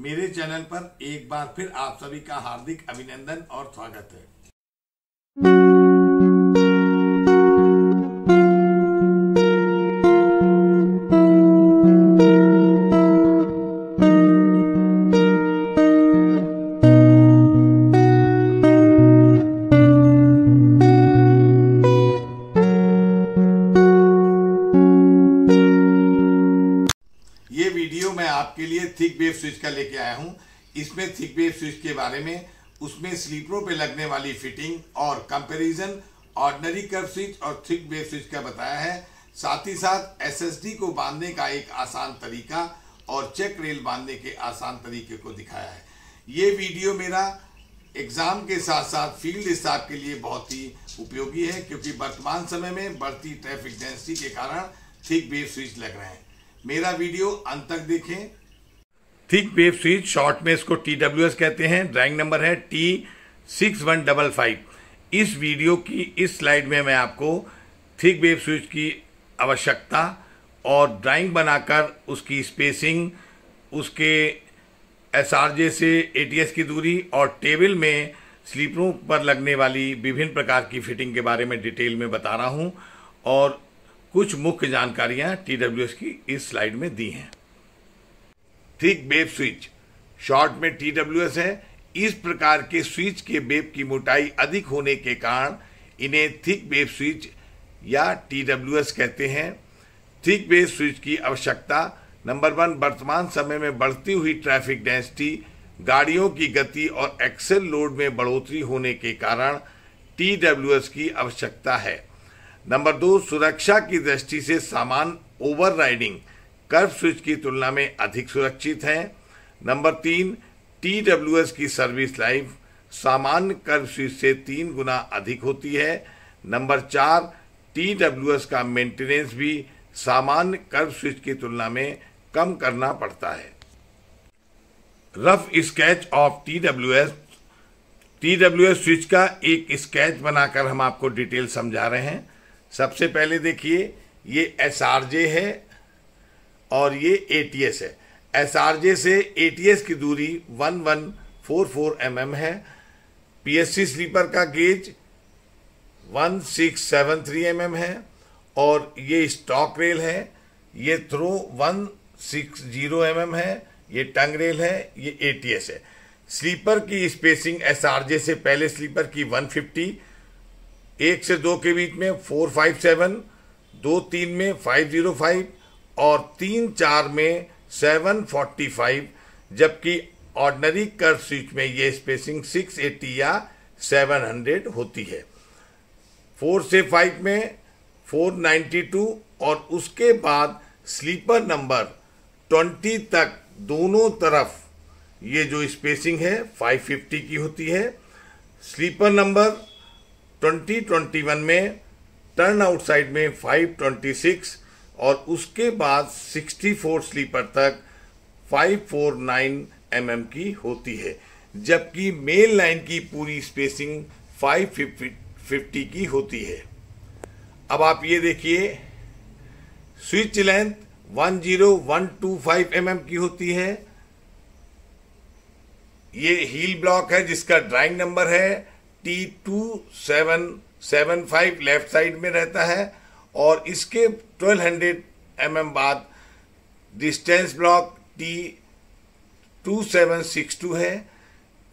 मेरे चैनल पर एक बार फिर आप सभी का हार्दिक अभिनंदन और स्वागत है स्विच का लेके आया हूँ इसमें थिक वेव स्विच के बारे में उसमें स्लीपरों पे लगने वाली फिटिंग और कंपैरिजन ऑर्डनरी कर्व स्विच और थिक वेव स्विच का बताया है साथ ही साथ एसएसडी को बांधने का एक आसान तरीका और चेक रेल बांधने के आसान तरीके को दिखाया है ये वीडियो मेरा एग्ज़ाम के साथ साथ फील्ड स्टाफ के लिए बहुत ही उपयोगी है क्योंकि वर्तमान समय में बढ़ती ट्रैफिक डेंसिटी के कारण थिक वेव स्विच लग रहे हैं मेरा वीडियो अंत तक देखें थिक वेव स्विच शॉर्ट में इसको टी डब्ल्यू एस कहते हैं ड्राइंग नंबर है T six one double five इस वीडियो की इस स्लाइड में मैं आपको थिक वेव स्विच की आवश्यकता और ड्राइंग बनाकर उसकी स्पेसिंग उसके एस आर जे से ए टी एस की दूरी और टेबल में स्लीपरों पर लगने वाली विभिन्न प्रकार की फिटिंग के बारे में डिटेल में बता रहा हूँ और कुछ मुख्य जानकारियाँ टी डब्ल्यू एस की इस स्लाइड में दी हैं थिक बेब स्विच शॉर्ट में टी है इस प्रकार के स्विच के बेब की मोटाई अधिक होने के कारण इन्हें थिक बेब स्विच या टी कहते हैं थिक बेब स्विच की आवश्यकता नंबर वन वर्तमान समय में बढ़ती हुई ट्रैफिक डेंसिटी गाड़ियों की गति और एक्सेल लोड में बढ़ोतरी होने के कारण टी की आवश्यकता है नंबर दो सुरक्षा की दृष्टि से सामान ओवर राइडिंग कर्व स्विच की तुलना में अधिक सुरक्षित हैं नंबर तीन टी की सर्विस लाइफ सामान्य कर्व स्विच से तीन गुना अधिक होती है नंबर चार टी का मेंटेनेंस भी सामान्य कर्व स्विच की तुलना में कम करना पड़ता है rough sketch of T W S T W S switch का एक स्केच बनाकर हम आपको डिटेल समझा रहे हैं सबसे पहले देखिए ये एस आर जे है और ये ए है एस से ए की दूरी 1144 एम है पीएससी स्लीपर का गेज 1673 एम है और ये स्टॉक रेल है ये थ्रो 160 एम है ये टंग रेल है ये एस है स्लीपर की स्पेसिंग जे से पहले स्लीपर की 150 एक से दो के बीच में 457 दो तीन में 505 और तीन चार में सेवन फोर्टी फाइव जबकि ऑर्डनरी कर स्विच में ये स्पेसिंग सिक्स एटी या सेवन हंड्रेड होती है फोर से फाइव में फोर नाइन्टी टू और उसके बाद स्लीपर नंबर ट्वेंटी तक दोनों तरफ ये जो स्पेसिंग है फाइव फिफ्टी की होती है sleeper number twenty twenty one में टर्न आउट साइड में फाइव ट्वेंटी सिक्स और उसके बाद 64 स्लीपर तक 549 एम mm की होती है जबकि मेन लाइन की पूरी स्पेसिंग 550 की होती है अब आप ये देखिए स्विच लेंथ 10125 जीरो mm की होती है ये हील ब्लॉक है जिसका ड्राइंग नंबर है T two seven seven five left side में रहता है और इसके 1200 हंड्रेड mm बाद डिस्टेंस ब्लॉक टी 2762 है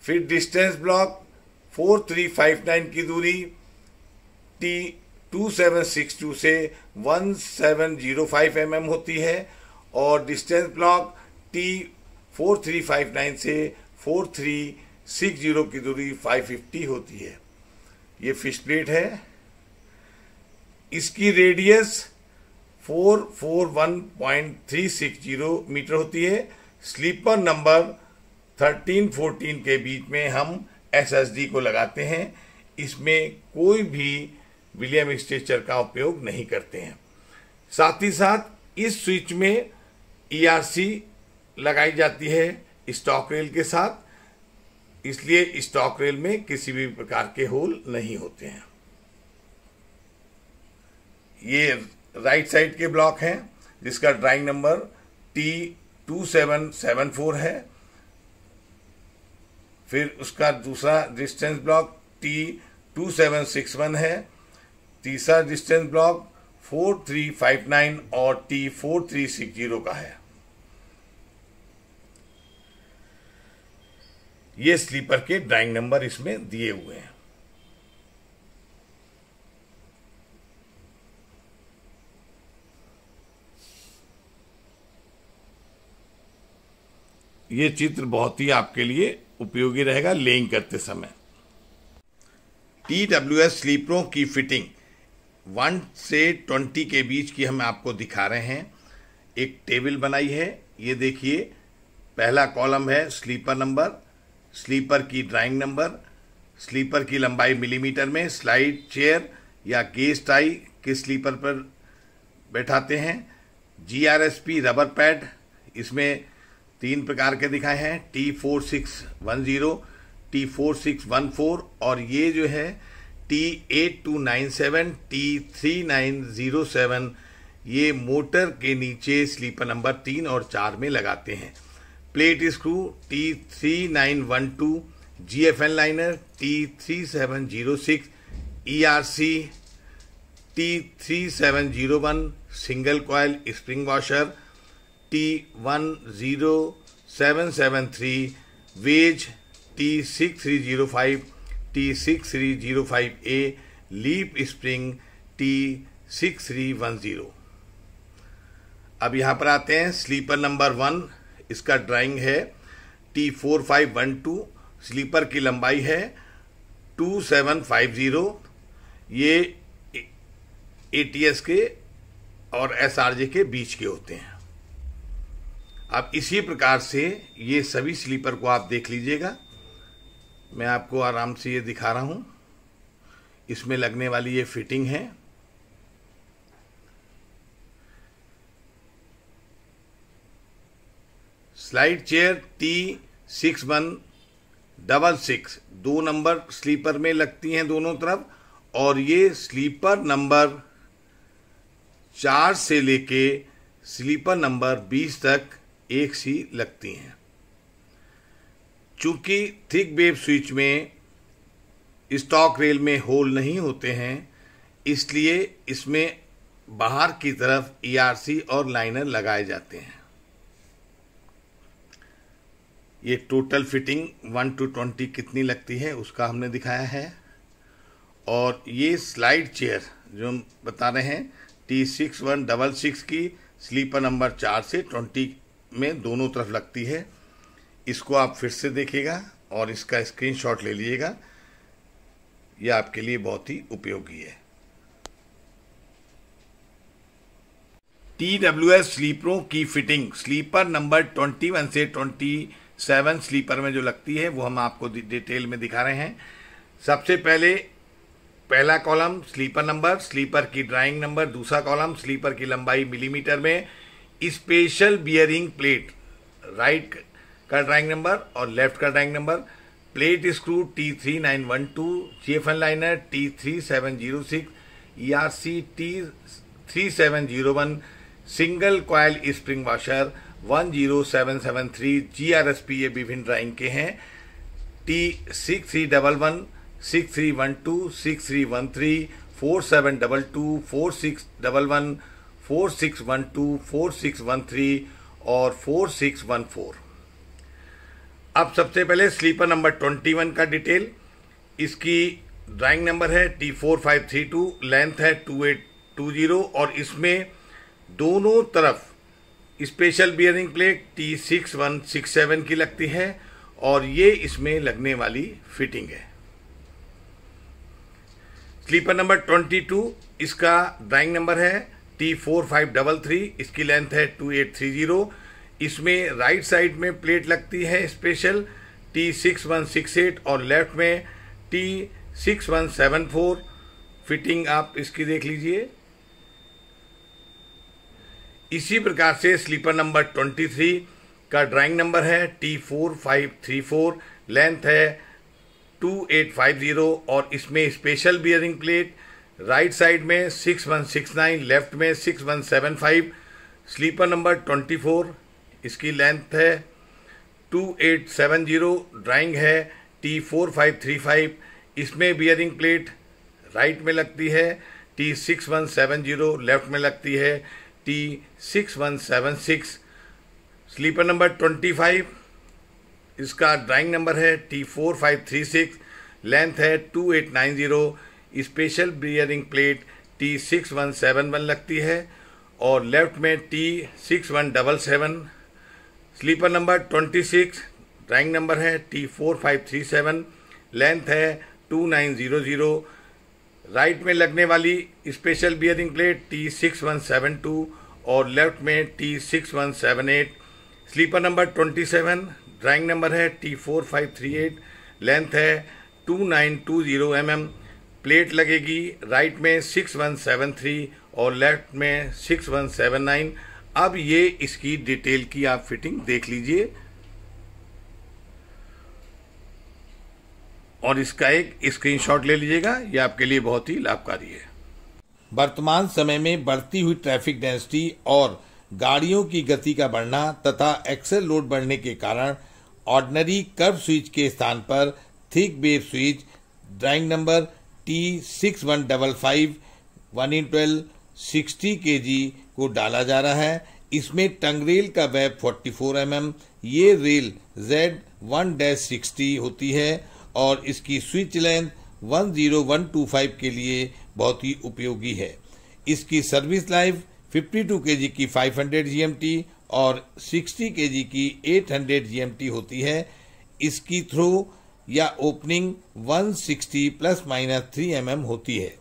फिर डिस्टेंस ब्लॉक 4359 की दूरी टी 2762 से 1705 mm होती है और डिस्टेंस ब्लॉक टी 4359 से 4360 की दूरी 550 होती है ये फिश प्लेट है इसकी रेडियस 441.360 मीटर होती है स्लीपर नंबर 1314 के बीच में हम एसएसडी को लगाते हैं इसमें कोई भी विलियम स्ट्रेचर का उपयोग नहीं करते हैं साथ ही साथ इस स्विच में ईआरसी e लगाई जाती है स्टॉक रेल के साथ इसलिए स्टॉक रेल में किसी भी प्रकार के होल नहीं होते हैं ये राइट साइड के ब्लॉक हैं जिसका drawing number T two seven seven four है फिर उसका दूसरा distance block T two seven six one है तीसरा distance block four three five nine और T four three six zero का है ये स्लीपर के ड्राइंग नंबर इसमें दिए हुए हैं ये चित्र बहुत ही आपके लिए उपयोगी रहेगा लेइंग करते समय टी डब्ल्यू एस स्लीपरों की फिटिंग वन से ट्वेंटी के बीच की हम आपको दिखा रहे हैं एक टेबल बनाई है ये देखिए पहला कॉलम है स्लीपर नंबर स्लीपर की ड्राइंग नंबर स्लीपर की लंबाई मिलीमीटर में स्लाइड चेयर या गेज टाई किस स्लीपर पर बैठाते हैं पी रबर पैड इसमें तीन प्रकार के दिखाए हैं T four six one zero T four six one four और ये जो है T eight two nine seven T three nine zero seven ये मोटर के नीचे स्लीपर नंबर तीन और चार में लगाते हैं plate screw T three nine one two G F N liner T three seven zero six E R C T three seven zero one single coil spring washer T one zero seven seven three wedge T six three zero five T six three zero five A leaf spring T six three one zero अब यहाँ पर आते हैं sleeper number one इसका drawing है T four five one two sleeper की लंबाई है टू सेवन फाइव ज़ीरो ये ए टी एस के और एस आर जे के बीच के होते हैं अब इसी प्रकार से ये सभी स्लीपर को आप देख लीजिएगा मैं आपको आराम से ये दिखा रहा हूँ इसमें लगने वाली ये फिटिंग है slide chair T six one double six दो नंबर स्लीपर में लगती हैं दोनों तरफ और ये स्लीपर नंबर चार से लेके स्लीपर नंबर बीस तक एक सी लगती हैं चूंकि थिक बेब स्विच में स्टॉक रेल में होल नहीं होते हैं इसलिए इसमें बाहर की तरफ ईआरसी e और लाइनर लगाए जाते हैं ये total fitting one two twenty कितनी लगती है उसका हमने दिखाया है और ये स्लाइड चेयर जो हम बता रहे हैं T six one double six की स्लीपर नंबर चार से ट्वेंटी में दोनों तरफ लगती है इसको आप फिर से देखिएगा और इसका स्क्रीनशॉट ले लीजिएगा यह आपके लिए बहुत ही उपयोगी है टी डब्ल्यू एस स्लीपरों की fitting sleeper number twenty one से ट्वेंटी सेवन स्लीपर में जो लगती है वो हम आपको डिटेल में दिखा रहे हैं सबसे पहले पहला कॉलम स्लीपर नंबर स्लीपर की ड्राइंग नंबर दूसरा कॉलम स्लीपर की लंबाई मिलीमीटर में स्पेशल बियरिंग प्लेट राइट का ड्राइंग नंबर और लेफ्ट का drawing number plate screw T three nine one two G F N liner T three seven zero six E R C T three seven zero one single coil spring washer one zero seven seven three G R S P ये विभिन्न drawing के हैं T six three double one six three one two six three one three four seven double two four six double one four six one two four six one three और four six one four अब सबसे पहले sleeper number twenty one का detail इसकी drawing number है T four five three two length है two eight two zero और इसमें दोनों तरफ special bearing plate T six one six seven की लगती है और ये इसमें लगने वाली फिटिंग है स्लीपर नंबर ट्वेंटी टू इसका ड्राइंग नंबर है T four five double three इसकी लेंथ है टू एट थ्री जीरो इसमें राइट साइड में प्लेट लगती है special T six one six eight और लेफ्ट में T six one seven four fitting आप इसकी देख लीजिए इसी प्रकार से स्लीपर नंबर ट्वेंटी थ्री का ड्राइंग नंबर है T four five three four length है टू एट फाइव ज़ीरो और इसमें special bearing plate right side में six one six nine left में six one seven five sleeper number twenty four इसकी length है two eight seven zero drawing है T four five three five इसमें bearing plate right में लगती है T six one seven zero left में लगती है T six one seven six sleeper number twenty five इसका ड्राइंग नंबर है T four five three six length है two eight nine zero special bearing plate T six one seven one लगती है और left में T six one double seven sleeper number twenty six rank number है T four five three seven length है two nine zero zero right में लगने वाली special bearing plate T six one seven two और left में T six one seven eight sleeper number twenty seven drawing number है T four five three eight length है two nine two zero M M plate लगेगी right में six one seven three और left में six one seven nine अब ये इसकी detail की आप फिटिंग देख लीजिए और इसका एक स्क्रीनशॉट ले लीजिएगा ये आपके लिए बहुत ही लाभकारी है वर्तमान समय में बढ़ती हुई ट्रैफिक डेंसिटी और गाड़ियों की गति का बढ़ना तथा एक्सेल लोड बढ़ने के कारण ऑर्डनरी कर्व स्विच के स्थान पर thick web switch drawing number T six one double five one in twelve sixty K G को डाला जा रहा है इसमें टंग रेल का वेब 44 फोर mm, ये rail Z one dash sixty होती है और इसकी स्विच लेंथ 10125 के लिए बहुत ही उपयोगी है इसकी सर्विस लाइफ 52 जी की 500 टी और 60 जी की 800 टी होती है इसकी थ्रू या opening 160 plus minus three M होती है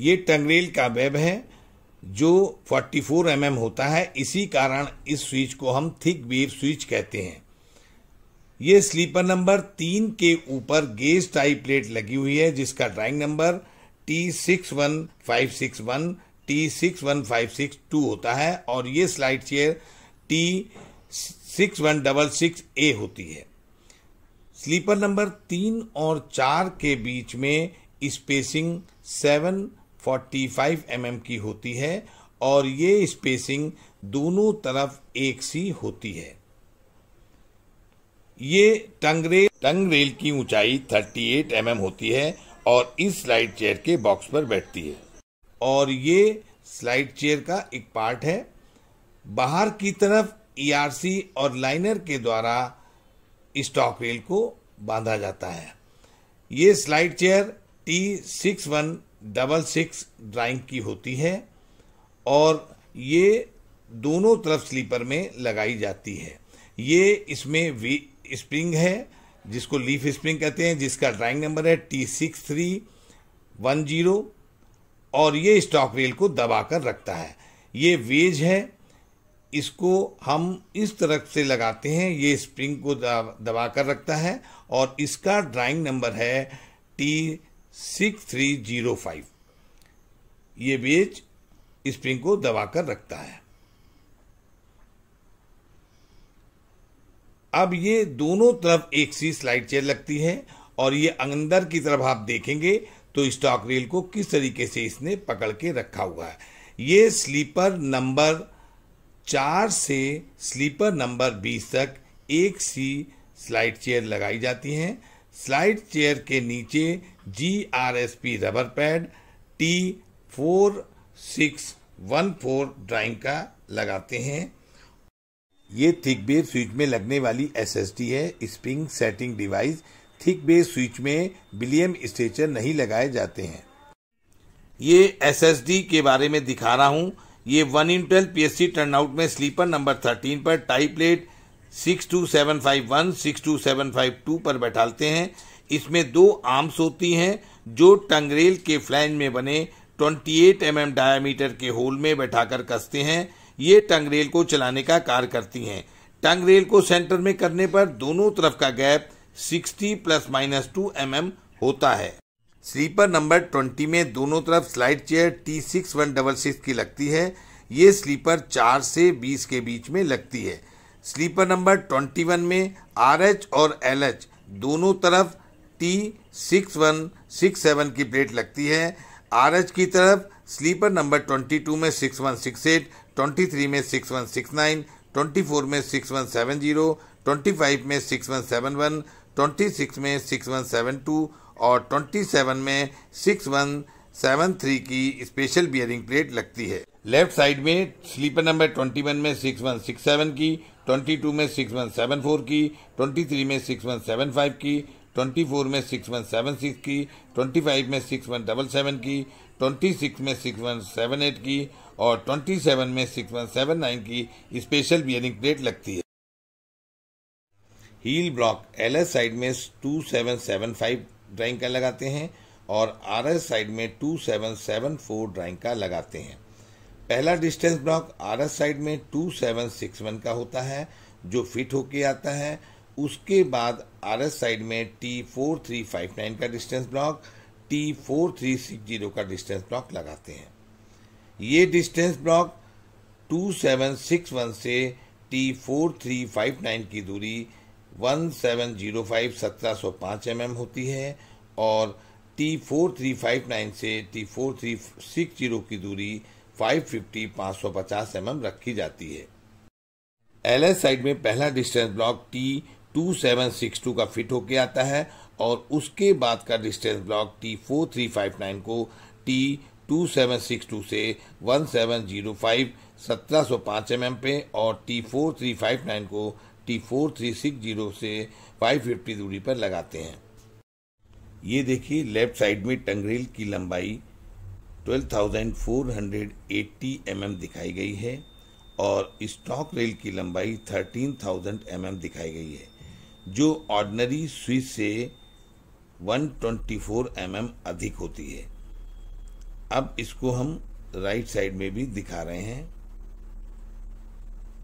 ये टंगरेल का वेब है जो 44 फोर mm होता है इसी कारण इस स्विच को हम थिक वेव स्विच कहते हैं ये स्लीपर नंबर तीन के ऊपर गेज टाइप प्लेट लगी हुई है जिसका drawing number T six one five six one T six one five six two होता है और ये slide chair T six one double six A होती है स्लीपर नंबर तीन और चार के बीच में spacing seven forty five M की होती है और ये स्पेसिंग दोनों तरफ एक सी होती है ये टंग रेल टंग रेल की ऊंचाई 38 एम mm होती है और इस स्लाइड चेयर के बॉक्स पर बैठती है और ये स्लाइड चेयर का एक पार्ट है बाहर की तरफ ईआरसी e और लाइनर के द्वारा स्टॉक रेल को बांधा जाता है ये slide chair T six one double six drawing की होती है और ये दोनों तरफ स्लीपर में लगाई जाती है ये इसमें वी स्प्रिंग है जिसको लीफ स्प्रिंग कहते हैं जिसका ड्राइंग नंबर है T six three one zero और ये स्टॉक रेल को दबाकर रखता है ये वेज है इसको हम इस तरफ से लगाते हैं ये स्प्रिंग को दबा कर रखता है और इसका ड्राइंग नंबर है T six three zero five ये बेच स्प्रिंग को दबा कर रखता है अब ये दोनों तरफ एक सी स्लाइड चेयर लगती है और ये अंदर की तरफ आप देखेंगे तो स्टॉक रेल को किस तरीके से इसने पकड़ के रखा हुआ है ये स्लीपर नंबर चार से स्लीपर नंबर बीस तक एक सी स्लाइड चेयर लगाई जाती हैं स्लाइड चेयर के नीचे G R S P rubber pad T four six one four drawing का लगाते हैं ये थिक बेस स्विच में लगने वाली एस एस डी है spring setting device thick base switch में बिलियम स्टेचर नहीं लगाए जाते हैं ये एस एस डी के बारे में दिखा रहा हूँ ये one in twelve PSC turnout में स्लीपर नंबर थर्टीन पर टाइप लेट six two seven five one six two seven five two पर बैठाते हैं इसमें दो आर्म्स होती हैं जो टंगरेल के फ्लैंज में बने 28 एम mm डायामीटर के होल में बैठाकर कसते हैं ये टंगरेल को चलाने का कार्य करती हैं टंगरेल को सेंटर में करने पर दोनों तरफ का gap 60 plus minus two M होता है स्लीपर नंबर ट्वेंटी में दोनों तरफ slide chair T six one double six की लगती है ये स्लीपर चार से बीस के बीच में लगती है स्लीपर नंबर ट्वेंटी वन में आर एच और एल एच दोनों तरफ T six one six seven की प्लेट लगती है आर एच की तरफ स्लीपर नंबर ट्वेंटी टू में six one six eight twenty three में six one six nine twenty four में six one seven zero twenty five में six one seven one twenty six में six one seven two और 27 में 6173 की special bearing plate लगती है left side में स्लीपर नंबर 21 में 6167 की 22 में 6174 की 23 में 6175 की 24 में 6176 की 25 में 6177 की 26 में 6178 की और 27 में 6179 की स्पेशल बियरिंग प्लेट लगती है हील ब्लॉक एलएस साइड में 2775 ड्राइंग का लगाते हैं और आर एस साइड में two seven seven four drawing का लगाते हैं पहला distance block R S side में टू सेवन सिक्स वन का होता है जो फिट होके आता है उसके बाद आर एस साइड में T four three five nine का distance block T four three six zero का डिस्टेंस ब्लॉक लगाते हैं ये distance block two seven six one से T four three five nine की दूरी वन सेवन जीरो फाइव सत्रह सौ पाँच एम mm होती है और T four three five nine से T four three six zero की दूरी फाइव फिफ्टी पाँच 550 550 एम रखी जाती है एल एस साइड में पहला distance block T two seven six two का फिट होके आता है और उसके बाद का distance block T four three five nine को T two seven six two से वन सेवन जीरो फाइव सत्रह सौ पाँच एम एम पे और T four three five nine को T four three six zero से फाइव फिफ्टी दूरी पर लगाते हैं ये देखिए लेफ्ट साइड में टंगरेल की लंबाई 12,480 mm दिखाई गई है और स्टॉक रेल की लंबाई 13,000 mm दिखाई गई है जो ऑर्डनरी स्विच से 124 mm अधिक होती है अब इसको हम राइट साइड में भी दिखा रहे हैं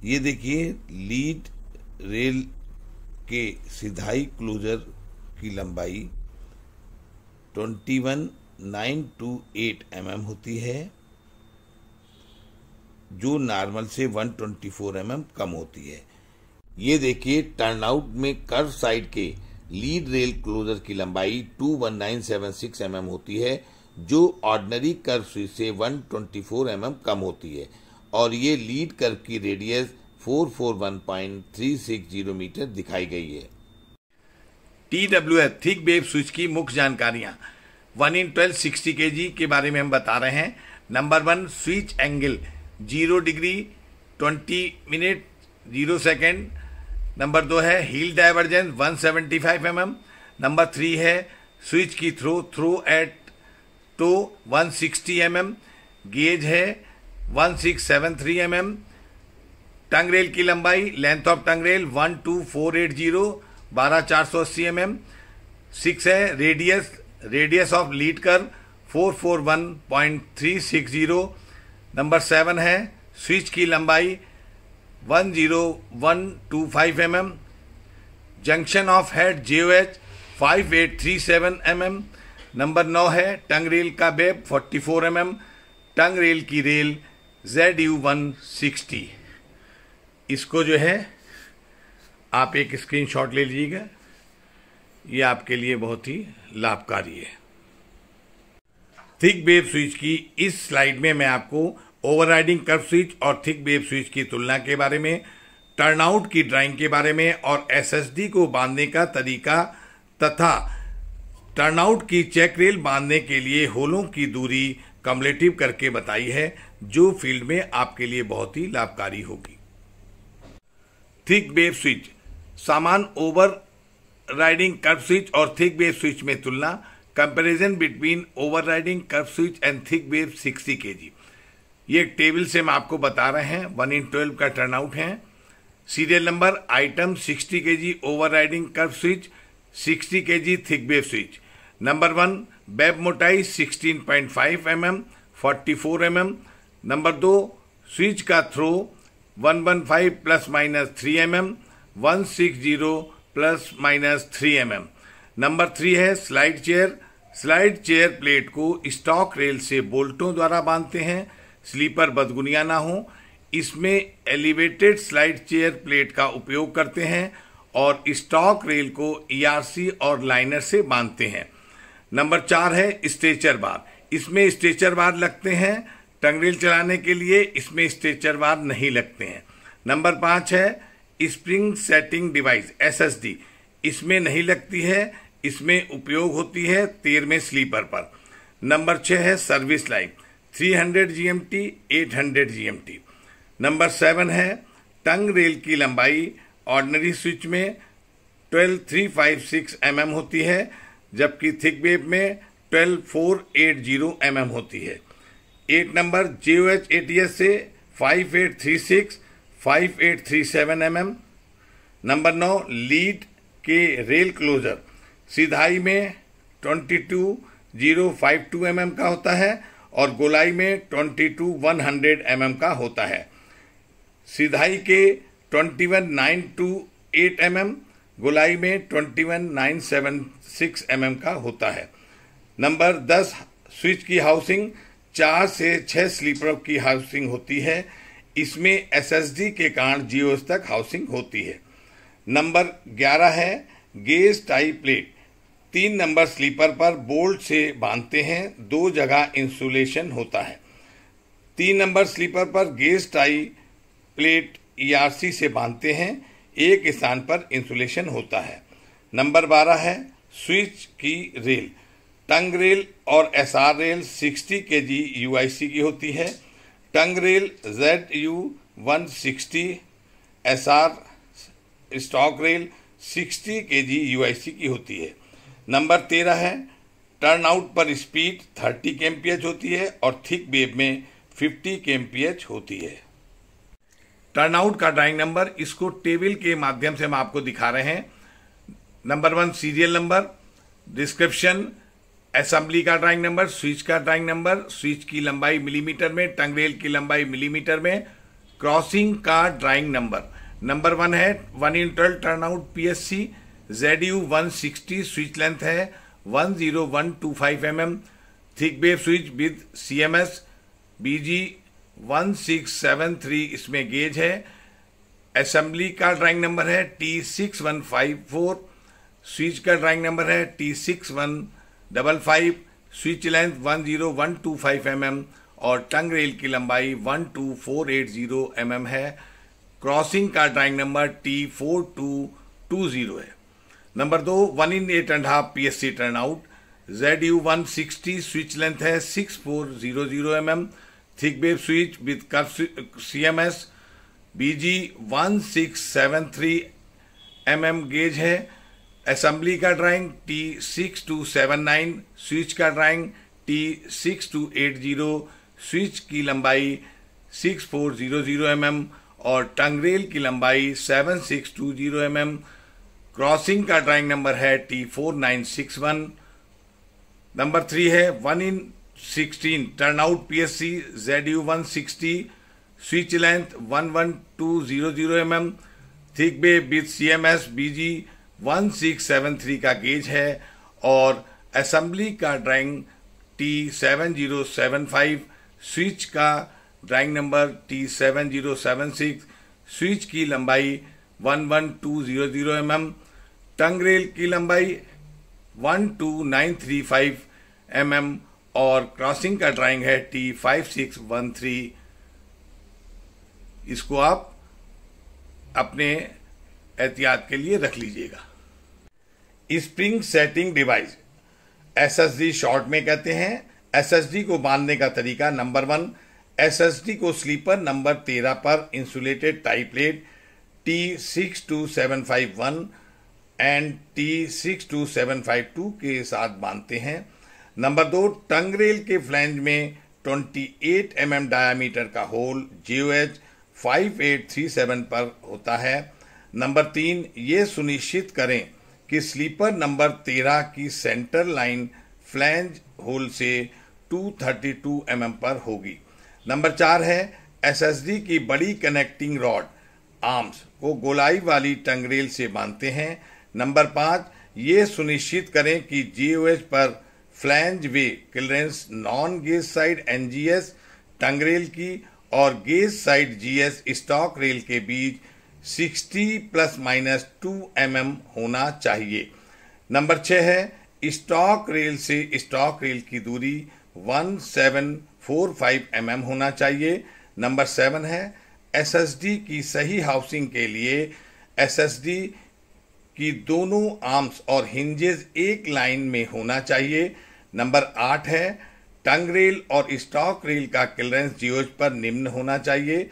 ये देखिए लीड रेल के सिधाई क्लोजर की लंबाई 21928 mm होती है जो नॉर्मल से 124 mm कम होती है ये देखिए टर्नआउट में कर्व साइड के लीड रेल क्लोजर की लंबाई 21976 mm होती है जो ऑर्डनरी कर्व से 124 mm कम होती है और ये लीड कर्व की रेडियस 441.360 मीटर दिखाई गई है T W F thick web switch की मुख्य जानकारियां one in twelve sixty K जी के बारे में हम बता रहे हैं number one switch angle zero degree twenty minute zero second number दो है heel diversion one seventy five M M number three है स्विच की throw throw eight two one sixty M M gauge है one six seven three M M tongue rail की लंबाई length of tongue rail one two four eight zero बारह चार सौ अस्सी M M six है रेडियस रेडियस ऑफ लीड कर four four one point three six zero number seven है switch की लंबाई one zero one two five M M junction of head J O H five eight three seven M M number नौ है tongue rail का web forty four M M tongue rail की rail Z U one sixty इसको जो है आप एक screenshot ले लीजिएगा ये आपके लिए बहुत ही लाभकारी है थिक बेब स्विच की इस स्लाइड में मैं आपको ओवरराइडिंग कर्व स्विच और थिक बेब स्विच की तुलना के बारे में टर्नआउट की ड्राइंग के बारे में और एसएसडी को बांधने का तरीका तथा टर्नआउट की चेक रेल बांधने के लिए होलों की दूरी कमलेटिव करके बताई है जो फील्ड में आपके लिए बहुत ही लाभकारी होगी थिक बेब स्विच सामान ओवर राइडिंग कर्व स्विच और थिक बेब स्विच में तुलना comparison between overriding curve switch and thick web sixty K G ये एक टेबल से हम आपको बता रहे हैं वन इन ट्वेल्व का टर्नआउट है serial number item sixty K G overriding curve switch sixty K G thick web switch number one web मोटाई sixteen point five M M forty four M M number दो switch का throw one one five plus minus three M M one six zero plus minus three M M number three है slide chair slide chair plate को stock rail से बोल्टों द्वारा बांधते हैं sleeper बदगुनिया ना हो इसमें एलिवेटेड स्लाइड चेयर प्लेट का उपयोग करते हैं और स्टॉक रेल को ईआरसी e और लाइनर से बांधते हैं नंबर चार है स्ट्रेचर बार इसमें स्ट्रेचर बार लगते हैं टंगरेल चलाने के लिए इसमें स्ट्रेचर बार नहीं लगते हैं नंबर पाँच है स्प्रिंग सेटिंग डिवाइस एसएसडी इसमें नहीं लगती है इसमें उपयोग होती है तेरहवें स्लीपर पर नंबर छः है service life 300 GMT 800 GMT number seven है टंग रेल की लंबाई ऑर्डनरी स्विच में 12356 mm होती है जबकि थिक वेब में 12480 mm होती है eight number J O H A T S से five eight three six five eight three seven M M number नौ लीड के रेल क्लोजर सिधाई में twenty two zero five two M M का होता है और गोलाई में twenty two one hundred M M का होता है सिधाई के twenty one nine two eight M M गोलाई में twenty one nine seven six M M का होता है नंबर दस स्विच की हाउसिंग चार से छह स्लीपरों की हाउसिंग होती है इसमें एसएसडी के कारण जियो तक हाउसिंग होती है नंबर ग्यारह है गेज टाई प्लेट तीन नंबर स्लीपर पर बोल्ट से बांधते हैं दो जगह इंसुलेशन होता है तीन नंबर स्लीपर पर gauge tie plate ERC e से बांधते हैं एक स्थान पर इंसुलेशन होता है नंबर बारह है स्विच की रेल टंग रेल और S R rail sixty K G U I C की होती है tongue rail Z U one sixty S R stock rail sixty K G U I C की होती है नंबर तेरह है टर्न आउट पर speed thirty K M P H होती है और थिक वेब में fifty K M P H होती है टर्न आउट का ड्राइंग नंबर इसको टेबल के माध्यम से हम आपको दिखा रहे हैं number one serial number description assembly का ड्राइंग नंबर स्विच का ड्राइंग नंबर स्विच की लंबाई मिलीमीटर में टंगरेल की लंबाई मिलीमीटर में क्रॉसिंग का ड्राइंग नंबर नंबर वन है one in turnout P S C Z U one sixty switch length है one zero one two five M M thick web switch with C M S B G one six seven three इसमें gauge है assembly का drawing number है T six one five four switch का drawing number है T six one double five switch length one zero one two five M M और tongue rail की लंबाई one two four eight zero M M है crossing का drawing number T four two two zero है number दो one in eight and half P S C turnout Z U one sixty switch length है six four zero zero M M thick web switch with curve C M S B G one six seven three M M gauge है assembly का drawing T six two seven nine switch का drawing T six two eight zero switch की लंबाई six four zero zero M M और tongue rail की लंबाई seven six two zero M M crossing का drawing number है T four nine six one number three है one in sixteen turnout P S C Z U one sixty switch length one one two zero zero M M thick web with C M S B G 1673 का gauge है और assembly का drawing T switch का drawing number T switch की लंबाई 11200 mm टंग rail की लंबाई 12935 mm और क्रॉसिंग का ड्राइंग है टी इसको आप अपने एहतियात के लिए रख लीजिएगा spring setting device S S D short में कहते हैं एस एस डी को बांधने का तरीका number one S S D को स्लीपर नंबर तेरह पर insulated tie plate T six two seven five one and T six two seven five two के साथ बांधते हैं नंबर दो टंग रेल के फ्लैंज में twenty eight M M diameter का hole G O H five eight three seven पर होता है नंबर तीन ये सुनिश्चित करें कि स्लीपर नंबर तेरह की सेंटर लाइन फ्लैंज होल से 232 mm पर होगी नंबर चार है एसएसडी की बड़ी कनेक्टिंग रॉड आर्म्स को गोलाई वाली टंगरेल से बांधते हैं नंबर पाँच ये सुनिश्चित करें कि जी पर flange way clearance non gauge side NGS tongue rail की और gauge side GS stock rail के बीच 60 प्लस माइनस 2 एम mm होना चाहिए नंबर छः है स्टॉक रेल से स्टॉक रेल की दूरी 1745 mm होना चाहिए नंबर सेवन है एसएसडी की सही हाउसिंग के लिए एसएसडी की दोनों आर्म्स और हिंजेस एक लाइन में होना चाहिए नंबर आठ है टंग रेल और स्टॉक रेल का क्लियरेंस जीओज पर निम्न होना चाहिए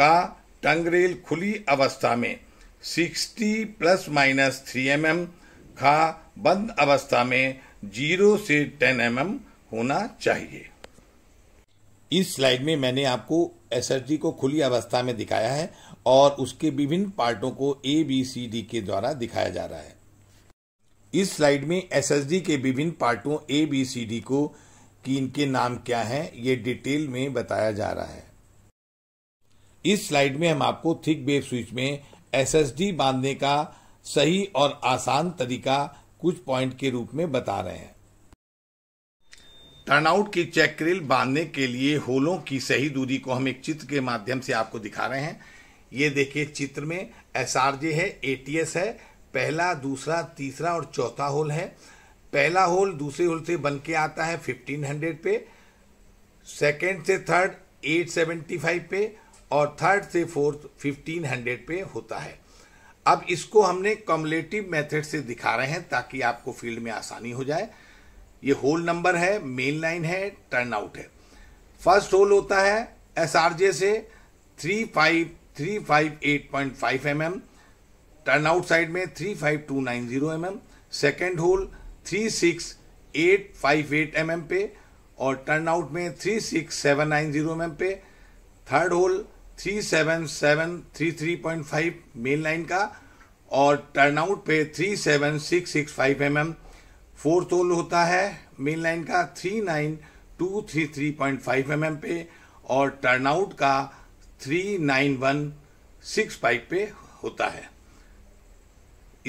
का टंगरेल खुली अवस्था में 60 plus minus three M M खा बंद अवस्था में जीरो से टेन एम एम होना चाहिए इस स्लाइड में मैंने आपको एस को खुली अवस्था में दिखाया है और उसके विभिन्न पार्टों को ए बी सी डी के द्वारा दिखाया जा रहा है इस स्लाइड में एस के विभिन्न पार्टों ए बी सी डी को कि इनके नाम क्या हैं ये डिटेल में बताया जा रहा है इस स्लाइड में हम आपको थिक वेव स्विच में एसएसडी बांधने का सही और आसान तरीका कुछ पॉइंट के रूप में बता रहे हैं टर्नआउट की चेक रिल बांधने के लिए होलों की सही दूरी को हम एक चित्र के माध्यम से आपको दिखा रहे हैं ये देखिए चित्र में एस है एटीएस है पहला दूसरा तीसरा और चौथा होल है पहला होल दूसरे होल से बन के आता है 1500 पे सेकेंड से थर्ड 875 पे और थर्ड से फोर्थ फिफ्टीन हंड्रेड पे होता है अब इसको हमने कॉमलेटिव मेथड से दिखा रहे हैं ताकि आपको फील्ड में आसानी हो जाए ये होल नंबर है मेन लाइन है टर्न आउट है फर्स्ट होल होता है एस आर जे से three five three five eight point five M M turn out side में three five two nine zero M M second hole three six eight five eight M M पे और turnout में three six seven nine zero M M पे third hole three seven seven three three point five main line का और turnout पे three seven six six five M M four तोल होता है मेन लाइन का three nine two three three point five M M पे और turnout का three nine one six five पे होता है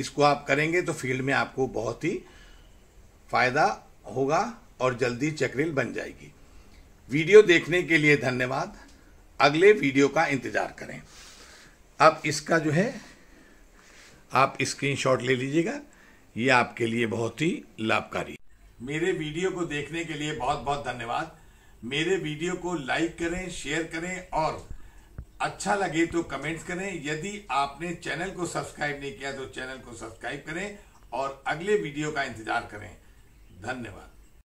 इसको आप करेंगे तो फील्ड में आपको बहुत ही फायदा होगा और जल्दी चक्रिल बन जाएगी वीडियो देखने के लिए धन्यवाद अगले वीडियो का इंतज़ार करें अब इसका जो है आप स्क्रीनशॉट ले लीजिएगा ये आपके लिए बहुत ही लाभकारी मेरे वीडियो को देखने के लिए बहुत बहुत धन्यवाद मेरे वीडियो को लाइक करें शेयर करें और अच्छा लगे तो कमेंट्स करें यदि आपने चैनल को सब्सक्राइब नहीं किया तो चैनल को सब्सक्राइब करें और अगले वीडियो का इंतजार करें धन्यवाद